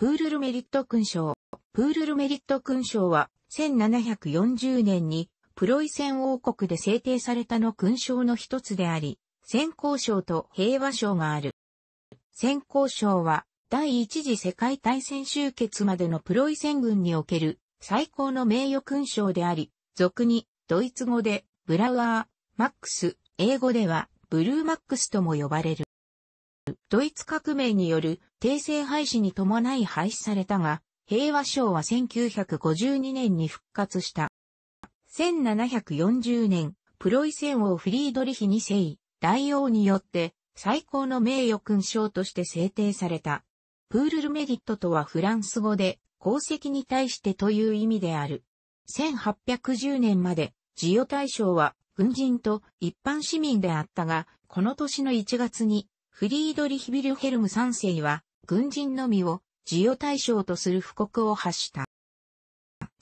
プールルメリット勲章。プールルメリット勲章は、1740年に、プロイセン王国で制定されたの勲章の一つであり、先行賞と平和賞がある。先行賞は、第一次世界大戦終結までのプロイセン軍における最高の名誉勲章であり、俗にドイツ語でブラウアー、マックス、英語ではブルーマックスとも呼ばれる。ドイツ革命による帝政廃止に伴い廃止されたが、平和賞は1952年に復活した。1740年、プロイセン王フリードリヒ2世、大王によって最高の名誉勲章として制定された。プールルメディットとはフランス語で、功績に対してという意味である。1810年まで、ジオ大将は軍人と一般市民であったが、この年の1月にフリードリヒ・ビルヘルム3世は、軍人のみを授与対象とする布告を発した。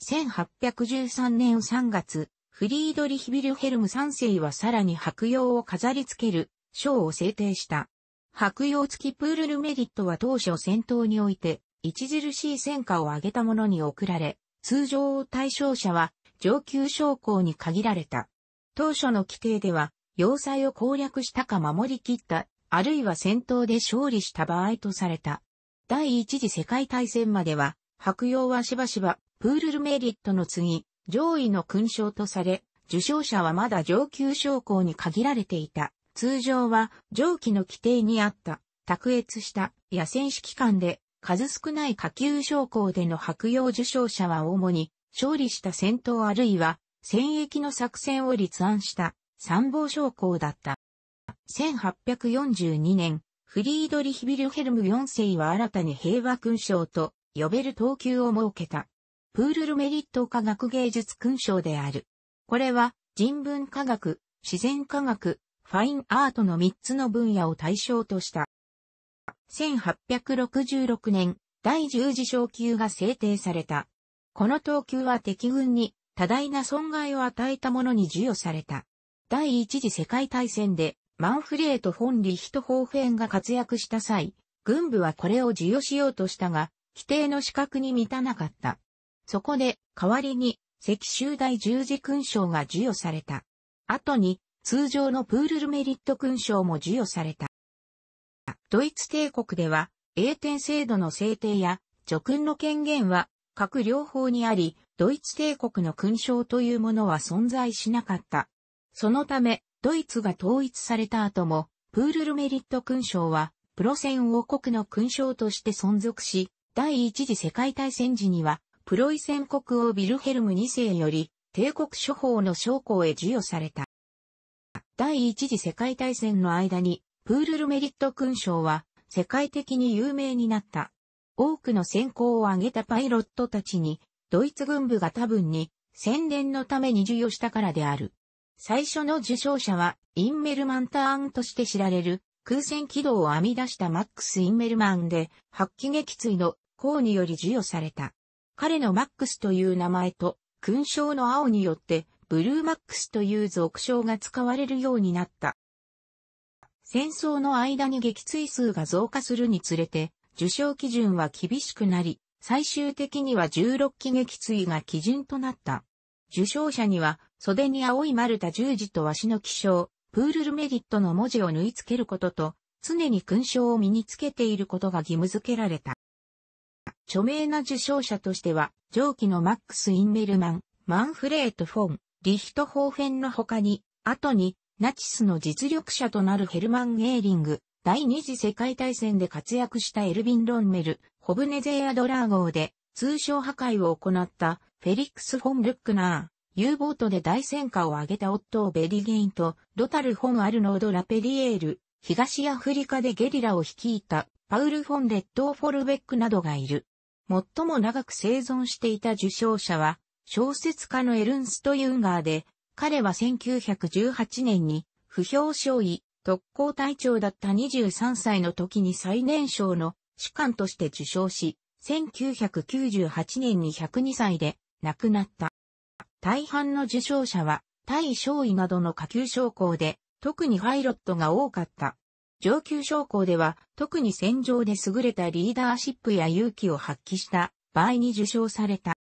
1813年3月、フリードリヒ・ビルヘルム3世はさらに白用を飾り付ける賞を制定した。白用付きプールルメリットは当初戦闘において著しい戦果を上げた者に贈られ、通常対象者は上級将校に限られた。当初の規定では、要塞を攻略したか守り切ったあるいは戦闘で勝利した場合とされた。第一次世界大戦までは、白洋はしばしば、プールルメリットの次、上位の勲章とされ、受賞者はまだ上級将校に限られていた。通常は、上記の規定にあった、卓越した野戦指揮官で、数少ない下級将校での白洋受賞者は主に、勝利した戦闘あるいは、戦役の作戦を立案した参謀将校だった。1842年、フリードリヒ・ビルヘルム4世は新たに平和勲章と呼べる等級を設けた。プールルメリット科学芸術勲章である。これは人文科学、自然科学、ファインアートの3つの分野を対象とした。1866年、第10次昇級が制定された。この等級は敵軍に多大な損害を与えた者に授与された。第一次世界大戦でマンフレート・フォン・リヒトホーフェンが活躍した際、軍部はこれを授与しようとしたが、規定の資格に満たなかった。そこで、代わりに、赤州大十字勲章が授与された。後に、通常のプールルメリット勲章も授与された。ドイツ帝国では、英典制度の制定や、叙勲の権限は、各両方にあり、ドイツ帝国の勲章というものは存在しなかった。そのため、ドイツが統一された後も、プールルメリット勲章は、プロセン王国の勲章として存続し、第一次世界大戦時には、プロイセン国王ビルヘルム2世より、帝国諸法の将校へ授与された。第一次世界大戦の間に、プールルメリット勲章は、世界的に有名になった。多くの先行を挙げたパイロットたちに、ドイツ軍部が多分に、宣伝のために授与したからである。最初の受賞者は、インメルマンターンとして知られる、空戦軌道を編み出したマックス・インメルマンで、発揮撃墜の功により授与された。彼のマックスという名前と、勲章の青によって、ブルーマックスという俗称が使われるようになった。戦争の間に撃墜数が増加するにつれて、受賞基準は厳しくなり、最終的には16機撃墜が基準となった。受賞者には袖に青い丸太十字としの気象、プールルメリットの文字を縫い付けることと、常に勲章を身につけていることが義務付けられた。著名な受賞者としては、上記のマックス・インメルマン、マンフレート・フォン、リヒト・ホーフェンの他に、後に、ナチスの実力者となるヘルマン・ゲーリング、第二次世界大戦で活躍したエルビン・ロンメル、ホブネゼアドラー号で、通商破壊を行った、フェリックス・フォン・ルックナ U ボートで大戦果を挙げたオットー・ベリゲインと、ロタル・フォン・アルノード・ラペリエール、東アフリカでゲリラを率いた、パウル・フォン・レッドオ・フォルベックなどがいる。最も長く生存していた受賞者は、小説家のエルンスト・ユンガーで、彼は1918年に、不評少尉、特攻隊長だった23歳の時に最年少の主官として受賞し、1998年に102歳で亡くなった。大半の受賞者は、対将位などの下級将校で、特にパイロットが多かった。上級将校では、特に戦場で優れたリーダーシップや勇気を発揮した場合に受賞された。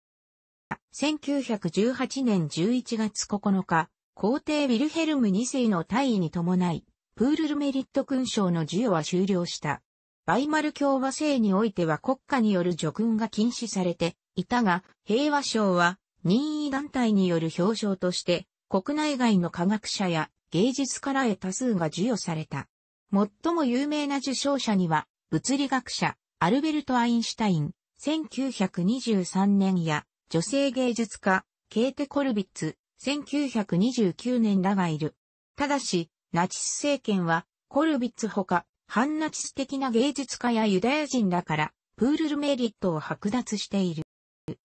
1918年11月9日、皇帝ウィルヘルム2世の退位に伴い、プールルメリット勲章の授与は終了した。バイマル共和制においては国家による叙勲が禁止されていたが、平和賞は任意団体による表彰として、国内外の科学者や芸術家らへ多数が授与された。最も有名な受賞者には、物理学者、アルベルト・アインシュタイン、1923年や、女性芸術家、ケーテ・コルビッツ、1929年らがいる。ただし、ナチス政権は、コルビッツほか、反ナチス的な芸術家やユダヤ人らから、プールルメリットを剥奪している。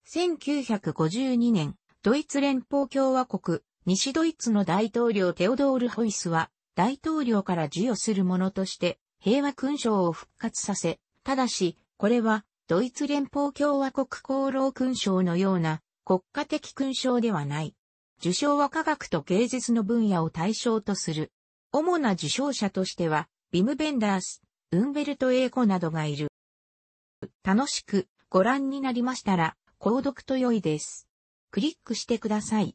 1952年、ドイツ連邦共和国、西ドイツの大統領テオドール・ホイスは、大統領から授与するものとして、平和勲章を復活させ、ただし、これは、ドイツ連邦共和国功労勲章のような、国家的勲章ではない。受賞は科学と芸術の分野を対象とする。主な受賞者としては、ビム・ベンダース、ウンベルト・エーコなどがいる。楽しくご覧になりましたら、購読と良いです。クリックしてください。